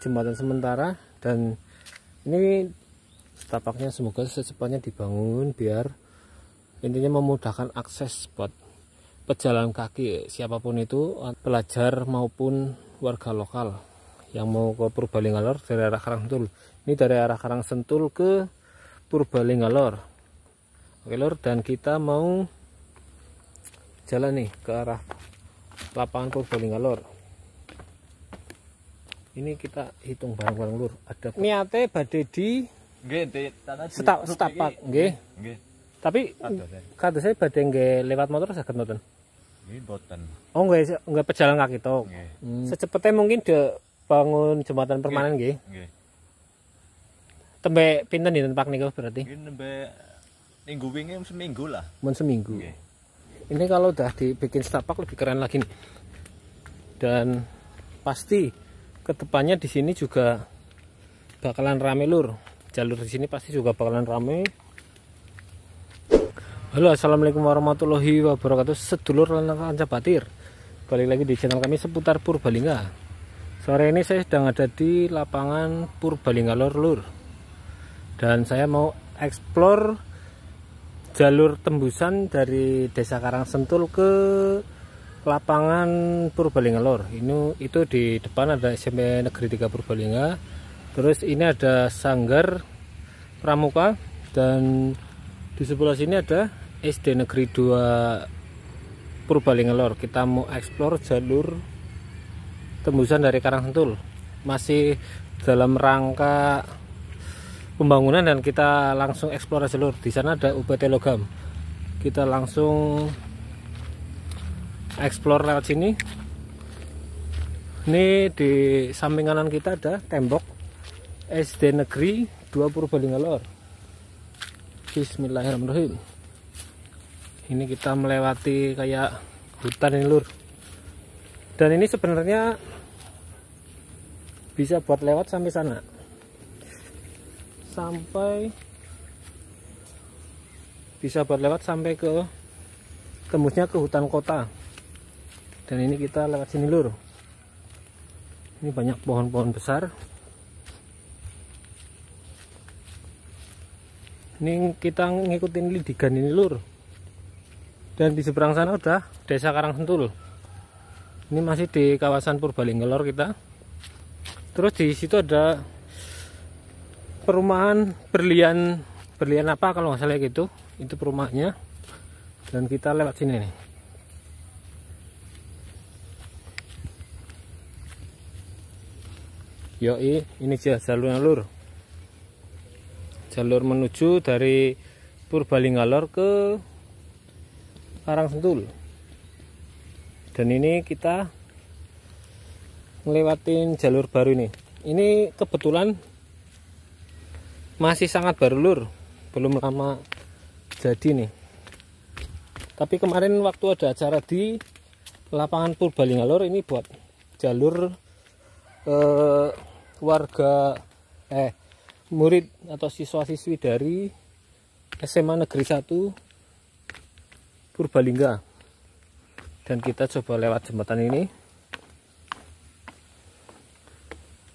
jembatan sementara dan ini setapaknya semoga secepatnya dibangun biar intinya memudahkan akses buat pejalan kaki siapapun itu pelajar maupun warga lokal yang mau ke Purbalinggalor dari arah Karangsentul ini dari arah Karangsentul ke Purbalinggalor oke lor dan kita mau jalan nih ke arah lapangan Purbalinggalor ini kita hitung barang-barang lur ada niate badai di setap setapak nggih tapi kata saya badai nggak lewat motor saya mboten oh nggak nggak pejalan kaki toh, hmm. secepatnya mungkin de bangun jembatan permanen gih tembe pinter di tempat nih berarti tembe minggu mungkin seminggu lah mungkin seminggu ini kalau udah dibikin setapak lebih keren lagi nih dan pasti kedepannya di sini juga bakalan rame lur jalur di sini pasti juga bakalan rame Halo assalamualaikum warahmatullahi wabarakatuh sedulur lancar batir balik lagi di channel kami seputar Purbalingga sore ini saya sedang ada di lapangan Purbalingga Lor lur dan saya mau explore jalur tembusan dari desa Karang Sentul ke lapangan Purbalingga Lor. Ini itu di depan ada SMP Negeri 3 Purbalingga. Terus ini ada Sanggar Pramuka dan di sebelah sini ada SD Negeri 2 Purbalingga Lor. Kita mau eksplor jalur tembusan dari Karang Sentul. Masih dalam rangka pembangunan dan kita langsung eksplor jalur. Di sana ada UPT Logam. Kita langsung explore lewat sini ini di samping kanan kita ada tembok SD Negeri 2 Purbalingga Lor Bismillahirrahmanirrahim ini kita melewati kayak hutan ini lur dan ini sebenarnya bisa buat lewat sampai sana sampai bisa buat lewat sampai ke tembusnya ke hutan kota dan ini kita lewat sini lur ini banyak pohon-pohon besar ini kita ngikutin lidigan ini lur dan di seberang sana udah desa Karang Sentul ini masih di kawasan Purbalinggelor kita terus di situ ada perumahan berlian berlian apa kalau nggak salah gitu itu perumahnya. dan kita lewat sini nih yoi ini dia jalur lur. jalur menuju dari Purbalinggalor ke Karang dan ini kita ngelewatin jalur baru ini ini kebetulan masih sangat baru lur belum lama jadi nih tapi kemarin waktu ada acara di lapangan Purbalinggalor ini buat jalur eh, warga eh murid atau siswa-siswi dari SMA Negeri 1 Purbalingga dan kita coba lewat jembatan ini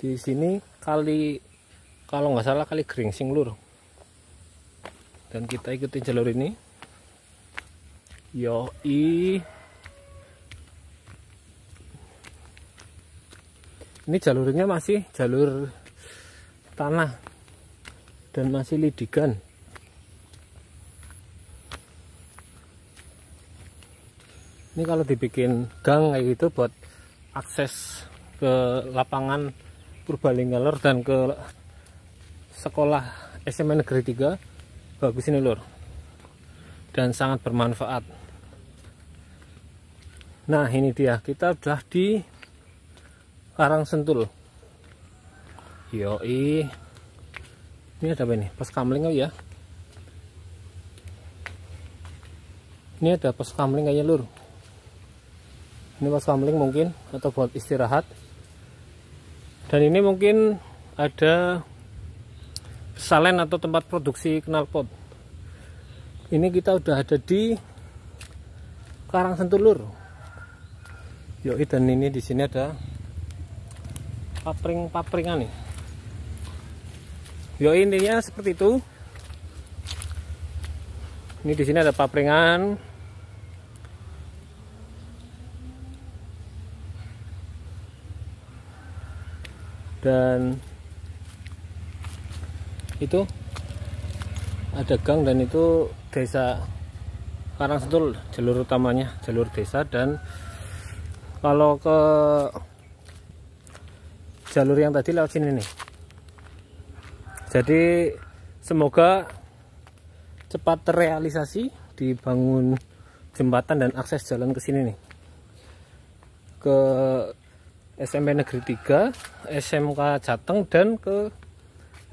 di sini kali kalau nggak salah kali Gringsing lur dan kita ikuti jalur ini yoi ini jalurnya masih jalur tanah dan masih lidikan ini kalau dibikin gang kayak gitu buat akses ke lapangan Purbalingga lor dan ke sekolah SMA Negeri 3 bagus ini lor dan sangat bermanfaat nah ini dia kita sudah di karang sentul yoi ini ada apa ini Pas kamling ya ini ada pas kamling kayaknya lur ini pas kamling mungkin atau buat istirahat dan ini mungkin ada salen atau tempat produksi knalpot ini kita udah ada di karang sentul lur yoi dan ini di sini ada papring-papringan nih yo intinya seperti itu ini di sini ada papringan dan itu ada gang dan itu desa Karangsetul jalur utamanya jalur desa dan kalau ke jalur yang tadi lewat sini nih jadi semoga cepat terrealisasi dibangun jembatan dan akses jalan ke sini nih ke SMP Negeri 3 SMK Jateng dan ke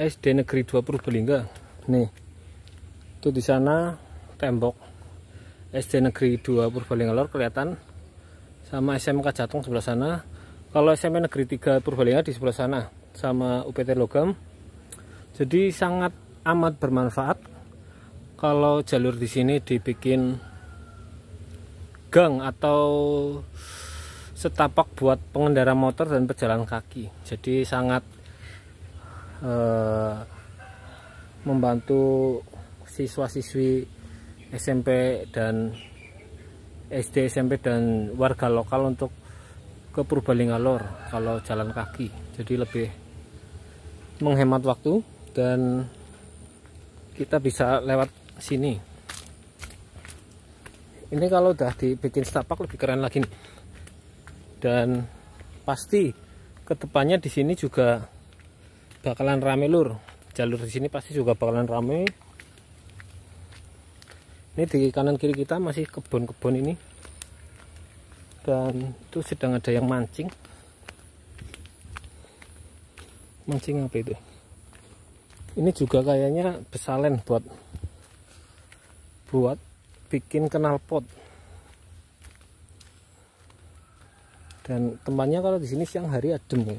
SD Negeri 2 Purbalingga nih itu di sana tembok SD Negeri 2 Purbalingga Lor kelihatan sama SMK Jateng sebelah sana kalau SMP Negeri 3 Purbalingga di sebelah sana sama UPT Logam jadi sangat amat bermanfaat kalau jalur di sini dibikin gang atau setapak buat pengendara motor dan pejalan kaki jadi sangat uh, membantu siswa-siswi SMP dan SD SMP dan warga lokal untuk ke Lor kalau jalan kaki jadi lebih menghemat waktu dan kita bisa lewat sini ini kalau udah dibikin setapak lebih keren lagi nih dan pasti kedepannya di sini juga bakalan rame lur jalur di sini pasti juga bakalan rame ini di kanan kiri kita masih kebun-kebun ini dan itu sedang ada yang mancing mancing apa itu ini juga kayaknya besalen buat buat bikin kenal pot dan tempatnya kalau di sini siang hari adem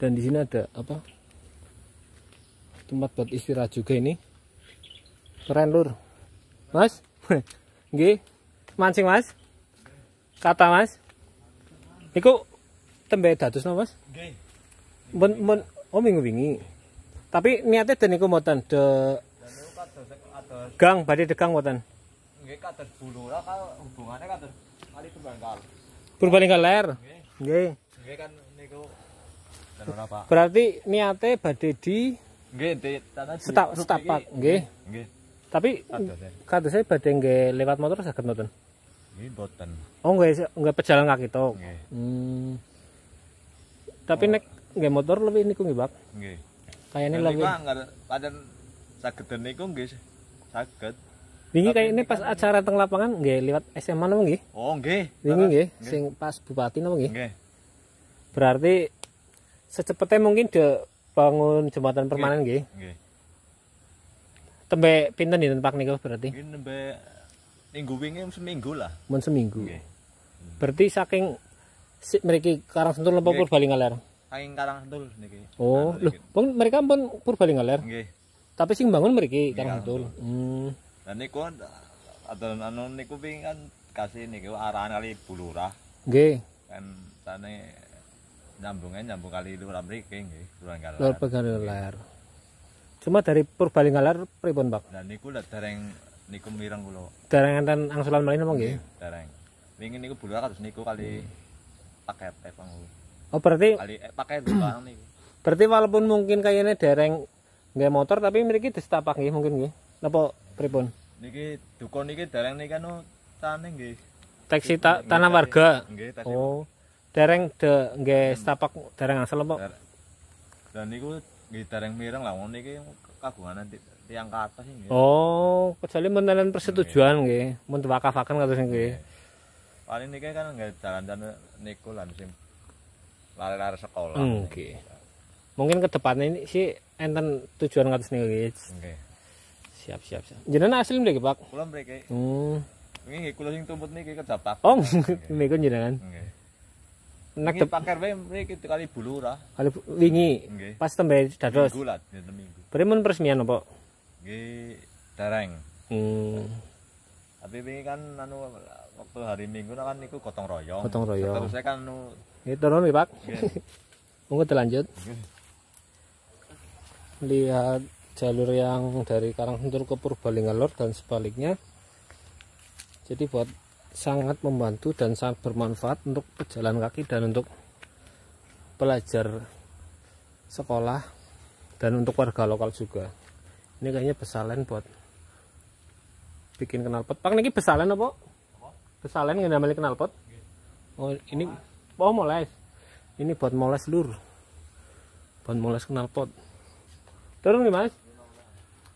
dan di sini ada apa tempat buat istirahat juga ini keren lur mas Nggih, mancing mas Kata Mas. Niku tembe datus no Mas? Nggih. oh minggu wingi. Tapi niatnya dan niku mboten de Gang badai degang mboten. Nggih kados bulura kados kali ler. Nggih. Nggih kan niku Berarti niatnya badai di nggih setapak nggih. Nggih. Tapi saya saya nggih lewat motor saged mboten? Nggih Oh enggak enggak pejalan kaki tok. Hmm. Tapi oh. nek nggih motor lebih niku nggih, Pak. Nggih. Kayane lebih. sakit pancen sageden niku nggih saged. Wingi kayak ini pas kan- acara teng lapangan nggih lewat SMA napa nggih? Oh nggih. Wingi nggih sing pas bupati napa nggih? Nggih. Berarti secepatnya mungkin de bangun jembatan permanen nggih. Nggih. Tembe pinten dinten Pak niku berarti? Nggih tembe minggu wingi seminggu lah mun seminggu okay. Hmm. berarti saking si, mereka karang sentul lempo okay. purbalingaler saking karang sentul niki oh lho pun mereka pun purbalingaler nggih okay. tapi sing bangun mereka karang sentul hmm dan niku adonan anu niku wingi kan kasih niku arahan kali bulurah nggih kan tane nyambungnya nyambung kali lurah mriki nggih Purbalingaler Lur Purbalingaler cuma dari Purbalingaler pripun bak. dan niku lek dereng niku mireng kula. Dereng enten angsulan malih apa nggih? Dereng. Wingi niku bulak kados niku kali paket epang. Oh berarti kali eh, paket barang niku. Berarti walaupun mungkin kayaknya dereng nggak motor tapi mriki destapak nggih mungkin nggih. Napa pripun? Niki dukun niki dereng niki anu tane nggih. Taksi ta tanah warga. Nggih, Oh. Dereng de nggih stapak dereng asal apa? Dan niku nggih dereng mireng lah ngono niki kagungan nanti tiang ke atas ini. Ya. Oh, kecuali menelan persetujuan iya. nggih, mun diwakafaken kados nggih. Iya. Paling niki kan nggak jalan dan niku lan sing lari-lari sekolah. Hmm, nggih. Mungkin ke depannya ini sih enten tujuan kados niku nggih. Nggih. Siap, siap, siap. Jenengan asli mriki, Pak? Kula mriki. Hmm. Ini nggih kula sing tumput niki kerja Pak. Oh, niku jenengan. Nggih. Nek dipakar wae mriki kali lah Kali wingi. Pas tembe dados. Minggu lah, ya, minggu. Primun peresmian apa? di dereng. Hmm. Tapi ini kan anu waktu hari Minggu nah kan niku gotong royong. Gotong royong. Terus saya kan anu Nggih, turun nih, Pak. Monggo dilanjut. Lihat jalur yang dari Karangsentul ke Purbalingga Lor dan sebaliknya. Jadi buat sangat membantu dan sangat bermanfaat untuk pejalan kaki dan untuk pelajar sekolah dan untuk warga lokal juga ini kayaknya besalen buat bikin knalpot pak ini besalen apa? apa? Besalen yang namanya knalpot oh ini oh moles ini buat moles lur buat moles knalpot turun nih mas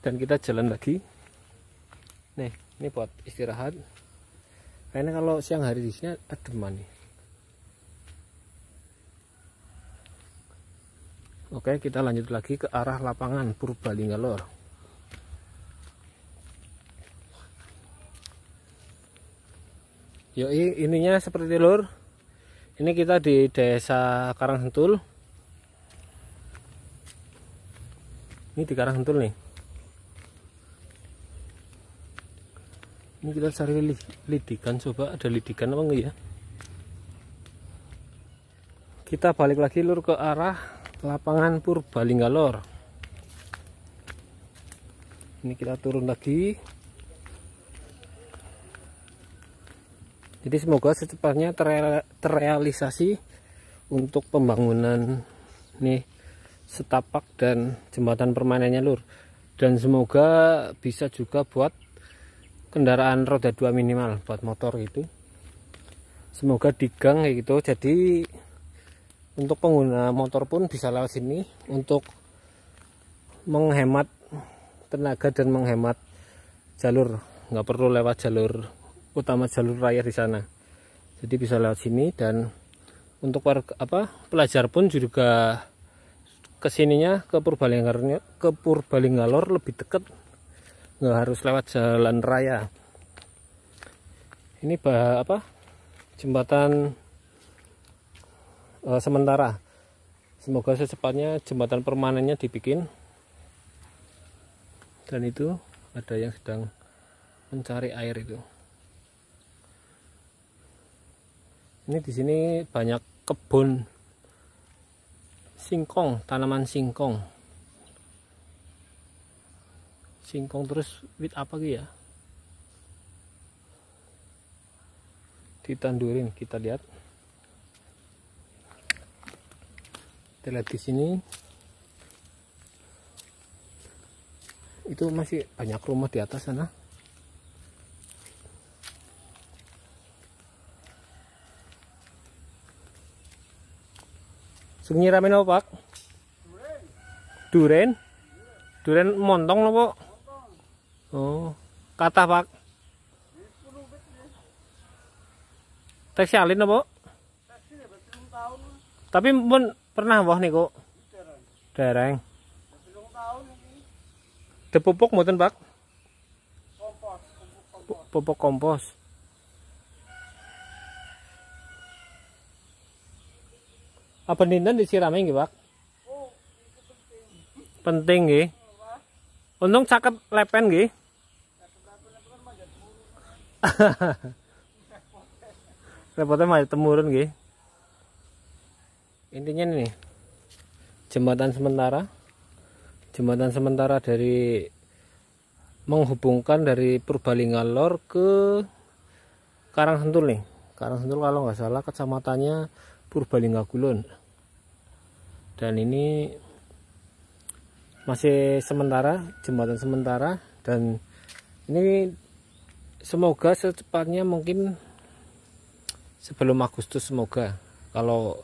dan kita jalan lagi nih ini buat istirahat karena kalau siang hari di sini adem nih Oke, kita lanjut lagi ke arah lapangan Purbalingga Lor. yoi ininya seperti lur ini kita di desa Karangsentul ini di Karangsentul nih ini kita cari lidikan coba ada lidikan apa enggak ya kita balik lagi lur ke arah lapangan Purbalingga lor ini kita turun lagi Jadi semoga secepatnya terrealisasi untuk pembangunan nih setapak dan jembatan permanennya lur. Dan semoga bisa juga buat kendaraan roda dua minimal buat motor itu. Semoga digang kayak gitu. Jadi untuk pengguna motor pun bisa lewat sini untuk menghemat tenaga dan menghemat jalur nggak perlu lewat jalur utama jalur raya di sana jadi bisa lewat sini dan untuk warga, apa pelajar pun juga kesininya ke Purbalinggalornya ke Purbalinggalor lebih dekat nggak harus lewat jalan raya ini bah, apa jembatan e, sementara semoga secepatnya jembatan permanennya dibikin dan itu ada yang sedang mencari air itu ini di sini banyak kebun singkong tanaman singkong singkong terus wit apa gitu ya ditandurin kita lihat kita lihat di sini itu masih banyak rumah di atas sana Sing nyirame napa, Duren. Duren? montong montong napa? Oh, kata Pak. salin alin napa? Tapi pun pernah wah niko Dereng. Depupuk mboten, Pak? Kompos, pupuk kompos. apa dinten disirami nggih, Pak? penting nggih. Untung cakep lepen nggih. Repotnya mah temurun nggih. Intinya nih jembatan sementara jembatan sementara dari menghubungkan dari Purbalingga Lor ke Karang nih. Karang kalau nggak salah kecamatannya Purbalingga Kulon dan ini masih sementara jembatan sementara dan ini semoga secepatnya mungkin sebelum Agustus semoga kalau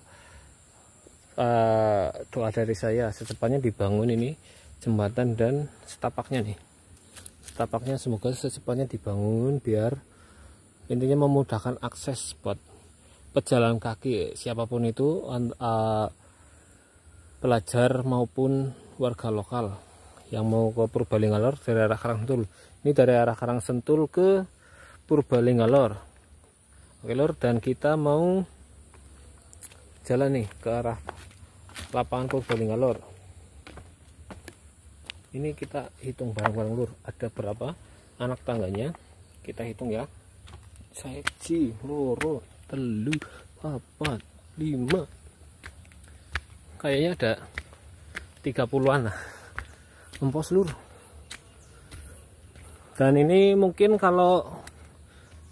uh, doa dari saya secepatnya dibangun ini jembatan dan setapaknya nih setapaknya semoga secepatnya dibangun biar intinya memudahkan akses buat pejalan kaki siapapun itu uh, pelajar maupun warga lokal yang mau ke Purbalingalor dari arah Karangsentul ini dari arah Karangsentul ke Purbalingalor oke lor dan kita mau jalan nih ke arah lapangan Purbalingalor ini kita hitung barang-barang lur ada berapa anak tangganya kita hitung ya saya loro telu empat lima kayaknya ada 30-an lah empos seluruh dan ini mungkin kalau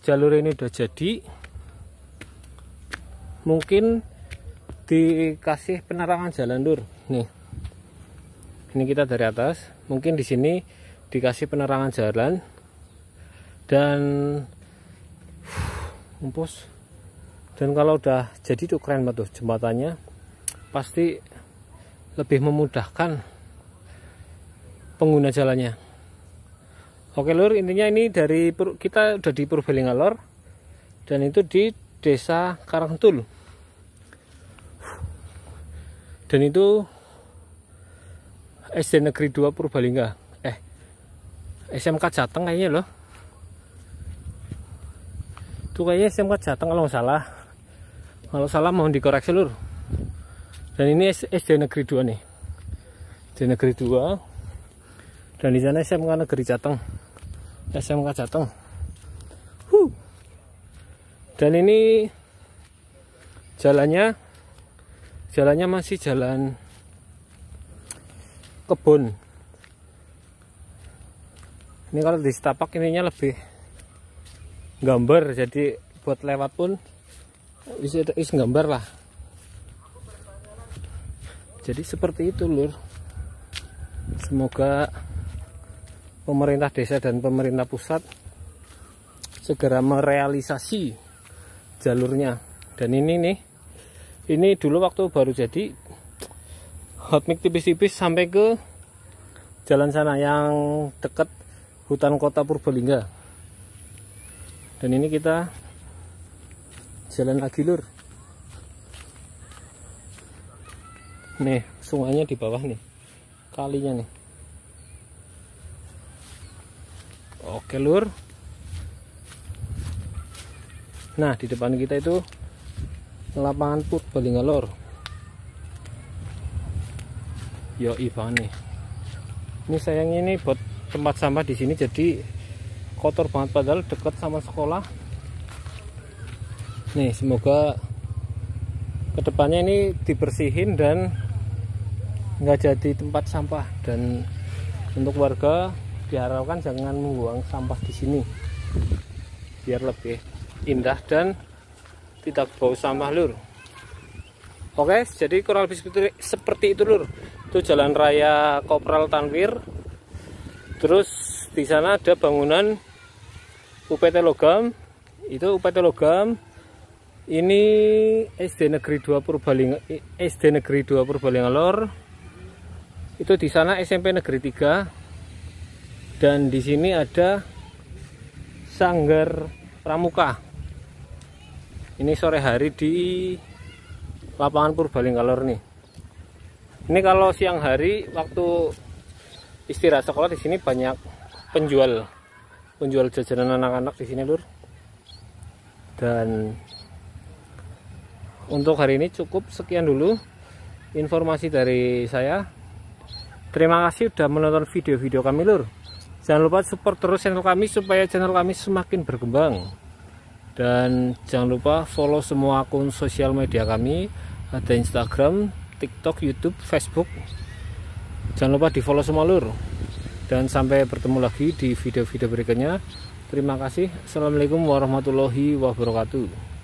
jalur ini udah jadi mungkin dikasih penerangan jalan dur nih ini kita dari atas mungkin di sini dikasih penerangan jalan dan uh, dan kalau udah jadi tuh keren banget tuh jembatannya pasti lebih memudahkan pengguna jalannya oke lur intinya ini dari kita udah di Purbalingga lor dan itu di desa Karangtul dan itu SD Negeri 2 Purbalingga eh SMK Jateng kayaknya loh itu kayaknya SMK Jateng kalau nggak salah kalau salah mohon dikoreksi lur dan ini SD negeri 2 nih SD negeri 2 dan di sana SMK negeri Jateng SMK Jateng huh. dan ini jalannya jalannya masih jalan kebun ini kalau di setapak ininya lebih gambar jadi buat lewat pun wis wis gambar lah jadi seperti itu lur semoga pemerintah desa dan pemerintah pusat segera merealisasi jalurnya dan ini nih ini dulu waktu baru jadi hot hotmix tipis-tipis sampai ke jalan sana yang dekat hutan kota Purbalingga dan ini kita jalan lagi lur nih sungainya di bawah nih kalinya nih oke lur nah di depan kita itu lapangan put balinga lor yo ivan nih ini sayang ini buat tempat sampah di sini jadi kotor banget padahal dekat sama sekolah nih semoga kedepannya ini dibersihin dan nggak jadi tempat sampah dan untuk warga diharapkan jangan membuang sampah di sini biar lebih indah dan tidak bau sampah lur oke jadi kurang lebih seperti itu lur itu jalan raya Kopral Tanwir terus di sana ada bangunan UPT Logam itu UPT Logam ini SD Negeri 2 Purbalingga SD Negeri 2 Purbalingga Lor itu di sana SMP Negeri 3 dan di sini ada Sanggar Pramuka ini sore hari di lapangan Purbalingga Lor nih ini kalau siang hari waktu istirahat sekolah di sini banyak penjual penjual jajanan anak-anak di sini lur dan untuk hari ini cukup sekian dulu informasi dari saya terima kasih sudah menonton video-video kami lur jangan lupa support terus channel kami supaya channel kami semakin berkembang dan jangan lupa follow semua akun sosial media kami ada Instagram, TikTok, YouTube, Facebook jangan lupa di follow semua lur dan sampai bertemu lagi di video-video berikutnya terima kasih Assalamualaikum warahmatullahi wabarakatuh